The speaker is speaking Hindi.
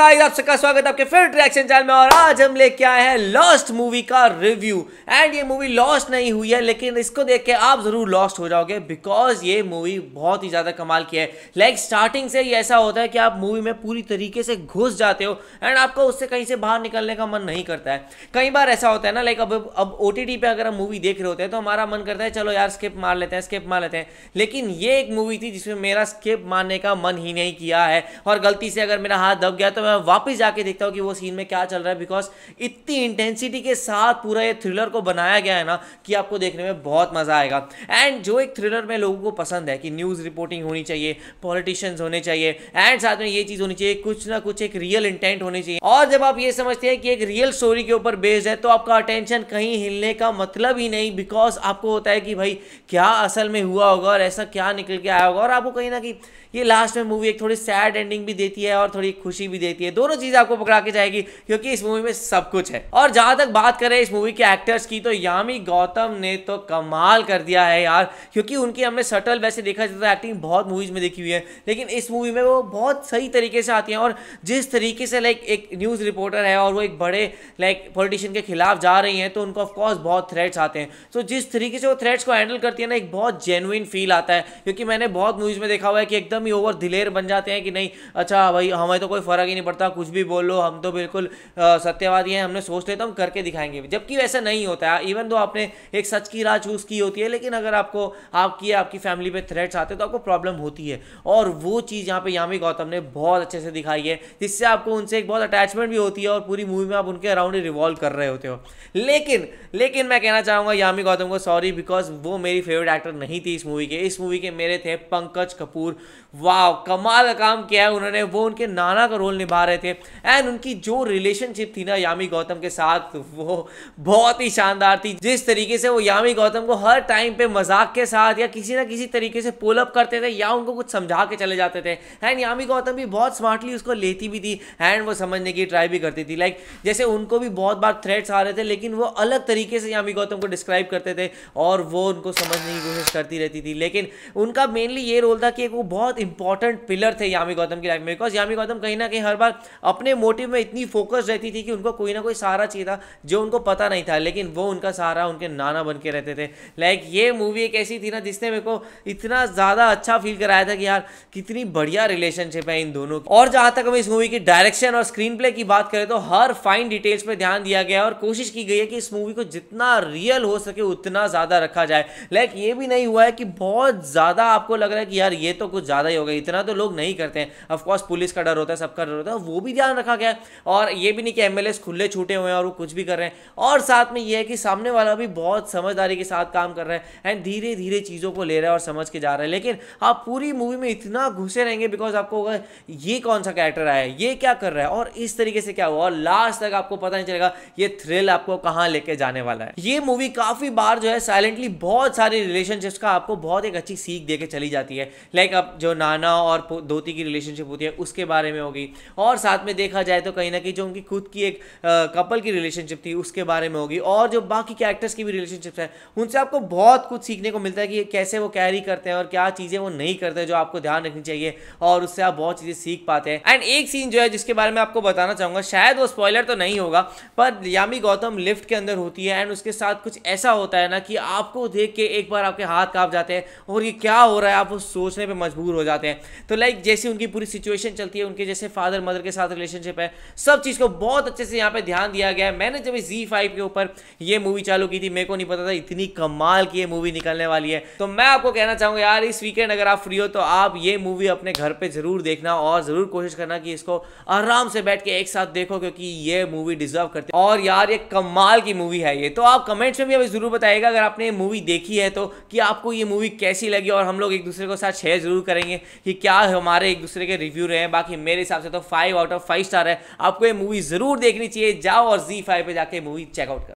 गाइस आप सबका स्वागत है आपके फिर रिएक्शन चैनल में और आज हम लेके आए हैं लॉस्ट मूवी का रिव्यू एंड ये मूवी लॉस्ट नहीं हुई है लेकिन इसको देख के आप जरूर लॉस्ट हो जाओगे बिकॉज ये मूवी बहुत ही ज़्यादा कमाल की है लाइक like, स्टार्टिंग से ही ऐसा होता है कि आप मूवी में पूरी तरीके से घुस जाते हो एंड आपको उससे कहीं से बाहर निकलने का मन नहीं करता है कई बार ऐसा होता है ना लाइक अब अब ओ टी पे अगर हम मूवी देख रहे होते हैं तो हमारा मन करता है चलो यार स्किप मार लेते हैं स्किप मार लेते हैं लेकिन ये एक मूवी थी जिसमें मेरा स्किप मारने का मन ही नहीं किया है और गलती से अगर मेरा हाथ दब गया तो वापस जाके देखता हूँ कि वो सीन में क्या चल रहा है बिकॉज इतनी इंटेंसिटी के साथ पूरा ये थ्रिलर को बनाया गया है ना कि आपको देखने में बहुत मज़ा आएगा एंड जो एक थ्रिलर में लोगों को पसंद है कि न्यूज़ रिपोर्टिंग होनी चाहिए पॉलिटिशियंस होने चाहिए एंड साथ में ये चीज़ होनी चाहिए कुछ ना कुछ एक रियल इंटेंट होनी चाहिए और जब आप ये समझते हैं कि एक रियल स्टोरी के ऊपर बेस्ड है तो आपका अटेंशन कहीं हिलने का मतलब ही नहीं बिकॉज आपको होता है कि भाई क्या असल में हुआ होगा और ऐसा क्या निकल के आया होगा और आपको कहीं ना कहीं ये लास्ट में मूवी एक थोड़ी सैड एंडिंग भी देती है और थोड़ी खुशी भी देती देती है दोनों चीजें आपको पकड़ा के जाएगी क्योंकि इस मूवी में सब कुछ है और जहां तक बात करें इस मूवी के एक्टर्स की तो यामी गौतम ने तो कमाल कर दिया है यार क्योंकि उनकी हमने सटल वैसे देखा जाता है एक्टिंग तो बहुत मूवीज में देखी हुई है लेकिन इस मूवी में वो बहुत सही तरीके से आती है और जिस तरीके से लाइक एक न्यूज़ रिपोर्टर है और वो एक बड़े लाइक पॉलिटिशियन के खिलाफ जा रही हैं तो उनको ऑफकोर्स बहुत थ्रेट्स आते हैं तो जिस तरीके से वो थ्रेट्स को हैंडल करती है ना एक बहुत जेनुइन फील आता है क्योंकि मैंने बहुत मूवीज़ में देखा हुआ है कि एकदम ही ओवर दिलेर बन जाते हैं कि नहीं अच्छा भाई हमें तो कोई फ़र्क ही नहीं नहीं पड़ता कुछ भी बोलो हम तो बिल्कुल सत्यवादी हैं हमने सोचते तो हम करके दिखाएंगे जबकि वैसा नहीं होता है इवन तो आपने एक सच की राह चूज़ की होती है लेकिन अगर आपको आपकी आपकी फैमिली पर थ्रेट्स आते तो आपको प्रॉब्लम होती है और वो चीज़ यहाँ पर यामी गौतम ने बहुत अच्छे से दिखाई है जिससे आपको उनसे एक बहुत अटैचमेंट भी होती है और पूरी मूवी में आप उनके अराउंड ही रिवॉल्व कर रहे होते हो लेकिन लेकिन मैं कहना चाहूँगा यामी गौतम को सॉरी बिकॉज वो मेरी फेवरेट एक्टर नहीं थी इस मूवी के इस मूवी के मेरे थे पंकज कपूर वाह कमाल काम किया है उन्होंने वो उनके नाना का रोल निभा निभा रहे थे एंड उनकी जो रिलेशनशिप थी ना यामी गौतम के साथ वो बहुत ही शानदार थी जिस तरीके से वो यामी गौतम को हर टाइम पे मजाक के साथ या किसी ना किसी तरीके से पुलअप करते थे या उनको कुछ समझा के चले जाते थे एंड यामी गौतम भी बहुत स्मार्टली उसको लेती भी थी एंड वो समझने की ट्राई भी करती थी लाइक जैसे उनको भी बहुत बार थ्रेट्स आ रहे थे लेकिन वो अलग तरीके से यामी गौतम को डिस्क्राइब करते थे और वो उनको समझने की कोशिश करती रहती थी लेकिन उनका मेनली ये रोल था कि वो बहुत इंपॉर्टेंट पिलर थे यामी गौतम की लाइफ में बिकॉज यामी गौतम कहीं ना कहीं हर बार अपने मोटिव में इतनी फोकस रहती थी कि उनको कोई ना कोई सहारा चाहिए था जो उनको पता नहीं था लेकिन वो उनका सहारा उनके नाना बन के रहते थे लाइक ये मूवी एक ऐसी थी ना जिसने मेरे को इतना ज़्यादा अच्छा फील कराया था कि यार कितनी बढ़िया रिलेशनशिप है इन दोनों की और जहाँ तक हम इस मूवी की डायरेक्शन और स्क्रीन प्ले की बात करें तो हर फाइन डिटेल्स पर ध्यान दिया गया और कोशिश की गई है कि इस मूवी को जितना रियल हो सके उतना ज़्यादा रखा जाए लाइक ये भी नहीं हुआ है कि बहुत ज़्यादा आपको लग रहा है कि यार ये तो कुछ ज़्यादा ही हो गया इतना तो लोग नहीं करते हैं ऑफकोर्स पुलिस का डर होता है सबका डर होता है होता है वो भी ध्यान रखा गया और ये भी नहीं कि एम खुले छूटे हुए हैं और वो कुछ भी कर रहे हैं और साथ में ये है कि सामने वाला भी बहुत समझदारी के साथ काम कर रहे हैं एंड धीरे धीरे चीज़ों को ले रहे हैं और समझ के जा रहे हैं लेकिन आप पूरी मूवी में इतना घुसे रहेंगे बिकॉज आपको होगा ये कौन सा कैरेक्टर आया है ये क्या कर रहा है और इस तरीके से क्या हुआ और लास्ट तक आपको पता नहीं चलेगा ये थ्रिल आपको कहाँ लेके जाने वाला है ये मूवी काफ़ी बार जो है साइलेंटली बहुत सारे रिलेशनशिप्स का आपको बहुत एक अच्छी सीख दे चली जाती है लाइक अब जो नाना और धोती की रिलेशनशिप होती है उसके बारे में होगी और साथ में देखा जाए तो कहीं ना कहीं जो उनकी खुद की एक कपल की रिलेशनशिप थी उसके बारे में होगी और जो बाकी कैरेक्टर्स की भी रिलेशनशिप्स है उनसे आपको बहुत कुछ सीखने को मिलता है कि कैसे वो कैरी करते हैं और क्या चीज़ें वो नहीं करते जो आपको ध्यान रखनी चाहिए और उससे आप बहुत चीज़ें सीख पाते हैं एंड एक सीन जो है जिसके बारे में आपको बताना चाहूँगा शायद वो स्पॉयलर तो नहीं होगा पर यामी गौतम लिफ्ट के अंदर होती है एंड उसके साथ कुछ ऐसा होता है ना कि आपको देख के एक बार आपके हाथ काँप जाते हैं और ये क्या हो रहा है आप वो सोचने पर मजबूर हो जाते हैं तो लाइक जैसे उनकी पूरी सिचुएशन चलती है उनके जैसे फादर मदर के साथ रिलेशनशिप है सब चीज़ को बहुत अच्छे से यहाँ पे ध्यान दिया गया है मैंने जब इस जी फाइव के ऊपर ये मूवी चालू की थी मेरे को नहीं पता था इतनी कमाल की ये मूवी निकलने वाली है तो मैं आपको कहना चाहूँगा यार इस वीकेंड अगर आप फ्री हो तो आप ये मूवी अपने घर पर ज़रूर देखना और ज़रूर कोशिश करना कि इसको आराम से बैठ के एक साथ देखो क्योंकि ये मूवी डिजर्व करती है और यार ये कमाल की मूवी है ये तो आप कमेंट्स में भी अभी ज़रूर बताएगा अगर आपने ये मूवी देखी है तो कि आपको ये मूवी कैसी लगी और हम लोग एक दूसरे के साथ शेयर जरूर करेंगे कि क्या हमारे एक दूसरे के रिव्यू रहे हैं बाकी मेरे हिसाब से तो five five out of five star है आपको ये मूवी जरूर देखनी चाहिए जाओ और जी फाइव पर जाके मूवी चेकआउट